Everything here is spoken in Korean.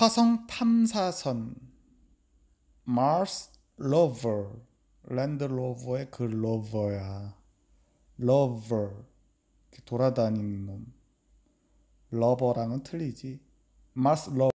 화성 탐사선 Mars Rover 랜드 로버의 그 로버야 러버 v e r 돌아다니는 놈 러버랑은 틀리지 Mars Rover